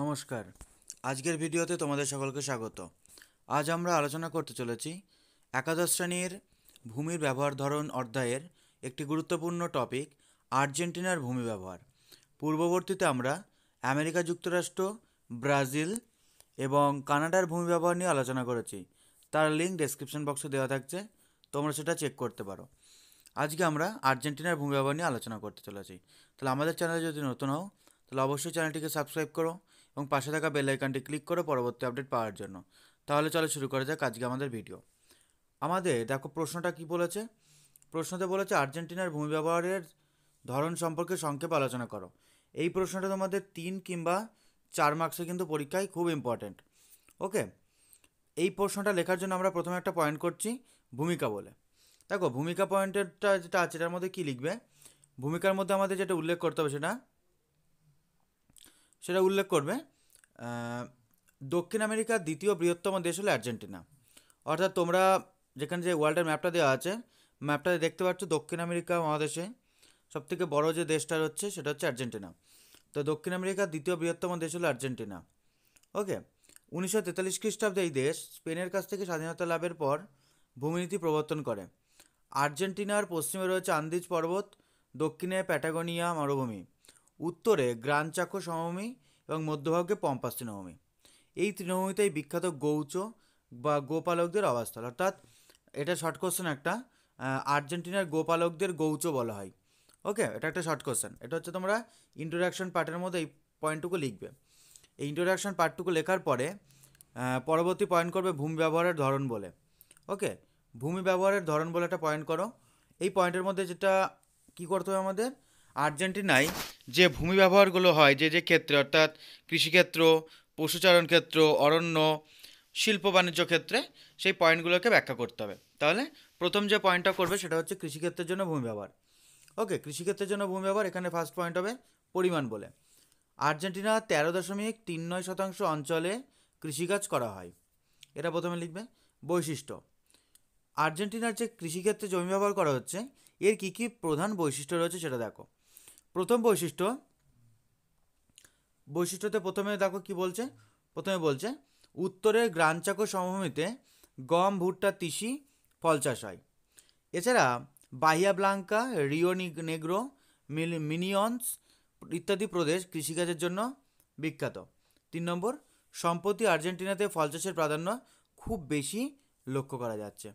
নমস্কার আজকের ভিডিওতে তোমাদের সকলকে স্বাগত আজ আমরা আলোচনা করতে চলেছি একাদশ শ্রেণীর ভূমির ব্যবহার ধরন অধ্যায়ের একটি গুরুত্বপূর্ণ টপিক আর্জেন্টিনার ভূমি ব্যবহার পূর্ববর্তীতে আমরা আমেরিকা যুক্তরাষ্ট্র ব্রাজিল এবং কানাডার ভূমি ব্যবহার নিয়ে আলোচনা করেছি তার লিঙ্ক ডেসক্রিপশন বক্সে দেওয়া থাকছে তোমরা সেটা চেক করতে পারো আজকে আমরা আর্জেন্টিনার ভূমি ব্যবহার নিয়ে আলোচনা করতে চলেছি তাহলে আমাদের চ্যানেলে যদি নতুন হও তাহলে অবশ্যই চ্যানেলটিকে সাবস্ক্রাইব করো এবং পাশে থাকা বেল আইকনটি ক্লিক করে পরবর্তী আপডেট পাওয়ার জন্য তাহলে চলো শুরু করা যাক আজকে আমাদের ভিডিও আমাদের দেখো প্রশ্নটা কি বলেছে প্রশ্নতে বলেছে আর্জেন্টিনার ভূমি ব্যবহারের ধরন সম্পর্কে সংক্ষেপ আলোচনা করো এই প্রশ্নটা তোমাদের তিন কিংবা চার মার্কসে কিন্তু পরীক্ষায় খুব ইম্পর্ট্যান্ট ওকে এই প্রশ্নটা লেখার জন্য আমরা প্রথমে একটা পয়েন্ট করছি ভূমিকা বলে দেখো ভূমিকা পয়েন্টেরটা যেটা আছে এটার মধ্যে কী লিখবে ভূমিকার মধ্যে আমাদের যেটা উল্লেখ করতে হবে সেটা সেটা উল্লেখ করবে দক্ষিণ আমেরিকার দ্বিতীয় বৃহত্তম দেশ হলো আর্জেন্টিনা অর্থাৎ তোমরা যেখানে যে ওয়ার্ল্ডের ম্যাপটা দেওয়া আছে ম্যাপটা দেখতে পাচ্ছ দক্ষিণ আমেরিকা মহাদেশে সবথেকে বড় যে দেশটা হচ্ছে সেটা হচ্ছে আর্জেন্টিনা তো দক্ষিণ আমেরিকার দ্বিতীয় বৃহত্তম দেশ হলো আর্জেন্টিনা ওকে উনিশশো তেতাল্লিশ খ্রিস্টাব্দে এই দেশ স্পেনের কাছ থেকে স্বাধীনতা লাভের পর ভূমিনীতি প্রবর্তন করে আর্জেন্টিনার পশ্চিমে রয়েছে আন্দিজ পর্বত দক্ষিণে প্যাটাগোনিয়া মরুভূমি উত্তরে গ্রান সমভূমি এবং মধ্যভাগে পম্পাস তৃণভূমি এই তৃণভূমিতেই বিখ্যাত গৌচ বা গোপালকদের আবাসস্থল অর্থাৎ এটা শর্ট কোশ্চেন একটা আর্জেন্টিনার গোপালকদের গৌচ বলা হয় ওকে এটা একটা শর্ট কোশ্চেন এটা হচ্ছে তোমরা ইন্ট্রোডাকশন পার্টের মধ্যে এই পয়েন্টটুকু লিখবে এই ইন্ট্রোডাকশন পার্টটুকু লেখার পরে পরবর্তী পয়েন্ট করবে ভূমি ব্যবহারের ধরন বলে ওকে ভূমি ব্যবহারের ধরন বলে একটা পয়েন্ট করো এই পয়েন্টের মধ্যে যেটা কি করতে হবে আমাদের আর্জেন্টিনায় যে ভূমি ব্যবহারগুলো হয় যে যে ক্ষেত্রে অর্থাৎ কৃষিক্ষেত্র পশুচারণ ক্ষেত্র অরণ্য শিল্প বাণিজ্য ক্ষেত্রে সেই পয়েন্টগুলোকে ব্যাখ্যা করতে হবে তাহলে প্রথম যে পয়েন্টটা করবে সেটা হচ্ছে কৃষিক্ষেত্রের জন্য ভূমি ব্যবহার ওকে কৃষিক্ষেত্রের জন্য ভূমি ব্যবহার এখানে ফার্স্ট পয়েন্ট হবে পরিমাণ বলে আর্জেন্টিনা তেরো দশমিক তিন নয় শতাংশ অঞ্চলে কৃষিকাজ করা হয় এটা প্রথমে লিখবে বৈশিষ্ট্য আর্জেন্টিনার যে কৃষিক্ষেত্রে জমি ব্যবহার করা হচ্ছে এর কী কী প্রধান বৈশিষ্ট্য রয়েছে সেটা দেখো প্রথম বৈশিষ্ট্য বৈশিষ্ট্যতে প্রথমে দেখো কি বলছে প্রথমে বলছে উত্তরের গ্রানচাকো সমভূমিতে গম ভুট্টা তিসি ফল চাষ হয় এছাড়া Bahia Blanca Rio Negro Misiones ইত্যাদি প্রদেশ কৃষিকাজের জন্য বিখ্যাত তিন নম্বর সম্প্রতি আর্জেন্টিনাতে ফল চাষের প্রাধান্য খুব বেশি লক্ষ্য করা যাচ্ছে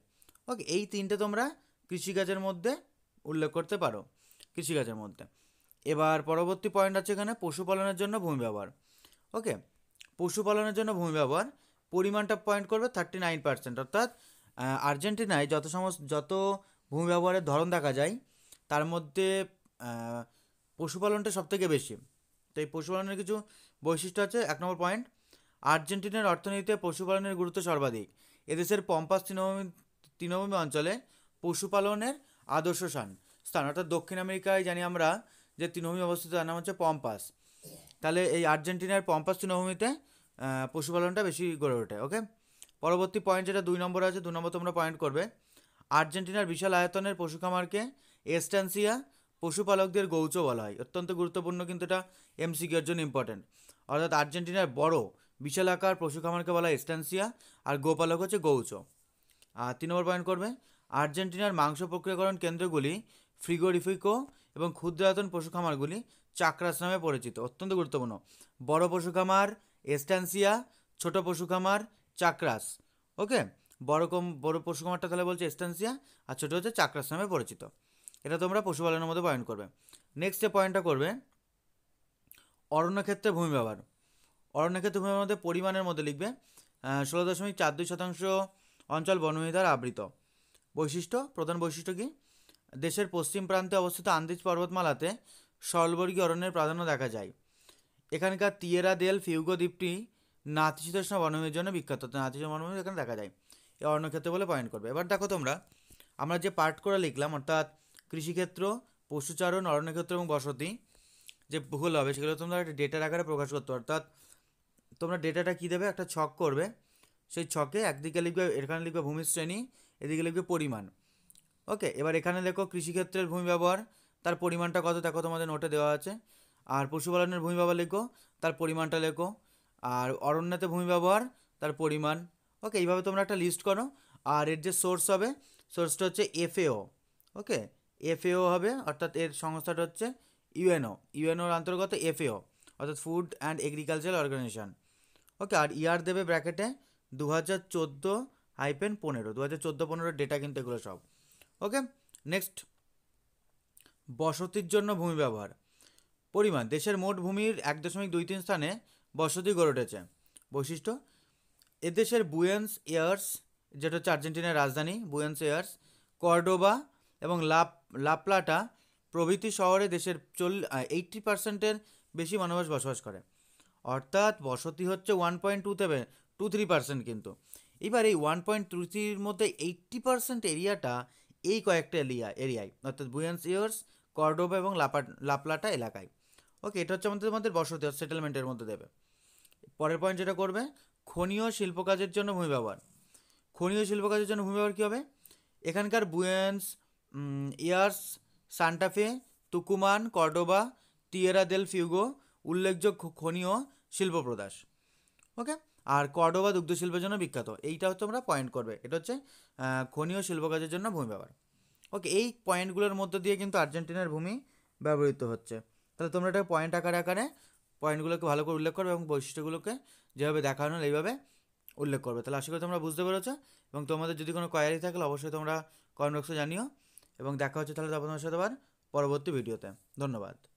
ওকে এই তিনটে তোমরা কৃষিকাজের মধ্যে উল্লেখ করতে পারো কৃষিকাজের মধ্যে এবার পরবর্তী পয়েন্ট আছে এখানে পশুপালনের জন্য ভূমি ব্যবহার ওকে পশুপালনের জন্য ভূমি ব্যবহার পরিমাণটা পয়েন্ট করবে থার্টি নাইন পার্সেন্ট অর্থাৎ আর্জেন্টিনায় যত সমস্ত যত ভূমি ব্যবহারের ধরন দেখা যায় তার মধ্যে পশুপালনটা সবথেকে বেশি তো এই পশুপালনের কিছু বৈশিষ্ট্য আছে এক নম্বর পয়েন্ট আর্জেন্টিনার অর্থনীতিতে পশুপালনের গুরুত্ব সর্বাধিক এদেশের পম্পাস তৃণভূমি তৃণভূমি অঞ্চলে পশুপালনের আদর্শ স্থান স্থান অর্থাৎ দক্ষিণ আমেরিকায় জানি আমরা যে তৃণভূমি অবস্থিত তার নাম হচ্ছে পম্পাস তাহলে এই আর্জেন্টিনার পম্পাস তৃণভূমিতে পশুপালনটা বেশি গড়ে ওঠে ওকে পরবর্তী পয়েন্ট যেটা দুই নম্বর আছে দু নম্বর তোমরা পয়েন্ট করবে আর্জেন্টিনার বিশাল আয়তনের পশু খামারকে এস্টান্সিয়া পশুপালকদের গৌচ বলা হয় অত্যন্ত গুরুত্বপূর্ণ কিন্তু এটা এমসিকিউর জন্য ইম্পর্টেন্ট অর্থাৎ আর্জেন্টিনার বড় বিশাল আকার পশু খামারকে বলা হয় এস্টান্সিয়া আর গোপালক হচ্ছে গৌচ আর তিন নম্বর পয়েন্ট করবে আর্জেন্টিনার মাংস প্রক্রিয়াকরণ কেন্দ্রগুলি ফ্রিগোরিফিকো এবং ক্ষুদ্রায়তন পশু খামারগুলি চাকরাস নামে পরিচিত অত্যন্ত গুরুত্বপূর্ণ বড় পশু খামার এস্টানসিয়া ছোট পশু খামার চাকরাস ওকে বড় কম বড় পশু খামারটা তাহলে বলছে এস্টানসিয়া আর ছোটো হচ্ছে চাকরাস নামে পরিচিত এটা তোমরা পশুপালনের মধ্যে পয়েন্ট করবে নেক্সট যে পয়েন্টটা করবে অরণ্যক্ষেত্রে ভূমি ব্যবহার অরণ্যক্ষেত্রে ভূমি মধ্যে পরিমাণের মধ্যে লিখবে ষোলো দশমিক চার দুই শতাংশ অঞ্চল বনভূমি দ্বারা আবৃত বৈশিষ্ট্য প্রধান বৈশিষ্ট্য কী দেশের পশ্চিম প্রান্তে অবস্থিত আন্দিজ পর্বতমালাতে সরলবর্গী অরণ্যের প্রাধান্য দেখা যায় এখানকার তিয়েরা দেল ফিউগো দ্বীপটি নাতিশীতোষ্ণ বনভূমির জন্য বিখ্যাত নাতিশীতোষ্ণ বনভূমি এখানে দেখা যায় এ অরণ্যক্ষেত্র বলে পয়েন্ট করবে এবার দেখো তোমরা আমরা যে পার্ট করে লিখলাম অর্থাৎ কৃষিক্ষেত্র পশুচারণ অরণ্যক্ষেত্র এবং বসতি যে ভুল হবে সেগুলো তোমরা একটা ডেটার আকারে প্রকাশ করতে অর্থাৎ তোমরা ডেটাটা কী দেবে একটা ছক করবে সেই ছকে একদিকে লিখবে এখানে লিখবে ভূমিশ্রেণী এদিকে লিখবে পরিমাণ ওকে এবার এখানে দেখো কৃষিক্ষেত্রের ভূমি ব্যবহার তার পরিমাণটা কত দেখো তোমাদের নোটে দেওয়া আছে আর পশুপালনের ভূমি ব্যবহার লেখো তার পরিমাণটা লেখো আর অরণ্যতে ভূমি ব্যবহার তার পরিমাণ ওকে এইভাবে তোমরা একটা লিস্ট করো আর এর যে সোর্স হবে সোর্সটা হচ্ছে এফএও ওকে এফএও হবে অর্থাৎ এর সংস্থাটা হচ্ছে ইউএনও ইউএনওর অন্তর্গত এফএও অর্থাৎ food and agriculture organisation okay আর ইয়ার e দেবে ব্র্যাকেটে দু হাজার চোদ্দো হাইপেন পনেরো দু হাজার চোদ্দো পনেরো ডেটা কিন্তু এগুলো সব ওকে নেক্সট বসতির জন্য ভূমি ব্যবহার পরিমাণ দেশের মোট ভূমির এক দশমিক দুই তিন স্থানে বসতি গড়ে উঠেছে বৈশিষ্ট্য এদেশের বুয়েন্স ইয়ার্স যেটা হচ্ছে আর্জেন্টিনার রাজধানী বুয়েন্স ইয়ার্স কর্ডোবা এবং লাপ লাপ্লাটা প্রভৃতি শহরে দেশের চল এইট্টি পার্সেন্টের বেশি মানুষ বসবাস করে অর্থাৎ বসতি হচ্ছে ওয়ান পয়েন্ট টু থেকে টু থ্রি পার্সেন্ট কিন্তু এবার এই ওয়ান পয়েন্ট টু থ্রির মধ্যে এইট্টি পার্সেন্ট এরিয়াটা এই কয়েকটা এরিয়া এরিয়ায় অর্থাৎ বুয়েন্স ইয়ার্স কর্ডোবা এবং লাপা লাপলাটা এলাকায় ওকে এটা হচ্ছে আমাদের আমাদের বসতি সেটেলমেন্টের মধ্যে দেবে পরের পয়েন্ট যেটা করবে খনীয় শিল্পকাজের জন্য ভূমি ব্যবহার খনীয় শিল্পকাজের জন্য ভূমি ব্যবহার কী হবে এখানকার Buenos Aires Santa Fe Tucuman Cordoba Tierra del Fuego উল্লেখযোগ্য খনীয় শিল্প প্রদাস ওকে আর কর্ডোবা দুগ্ধশিল্পের জন্য বিখ্যাত এইটা হচ্ছে তোমরা পয়েন্ট করবে এটা হচ্ছে খনীয় শিল্প কাজের জন্য ভূমি ব্যবহার ওকে এই পয়েন্টগুলোর মধ্য দিয়ে কিন্তু আর্জেন্টিনার ভূমি ব্যবহৃত হচ্ছে তাহলে তোমরা এটা পয়েন্ট আকারে আকারে পয়েন্টগুলোকে ভালো করে উল্লেখ করবে এবং বৈশিষ্ট্যগুলোকে যেভাবে দেখানো এইভাবে উল্লেখ করবে তাহলে আশা করি তোমরা বুঝতে পেরেছো এবং তোমাদের যদি কোনো কোয়ারি থাকলে অবশ্যই তোমরা কমেন্ট বক্সে জানিও এবং দেখা হচ্ছে তাহলে তোমার সাথে আবার পরবর্তী ভিডিওতে ধন্যবাদ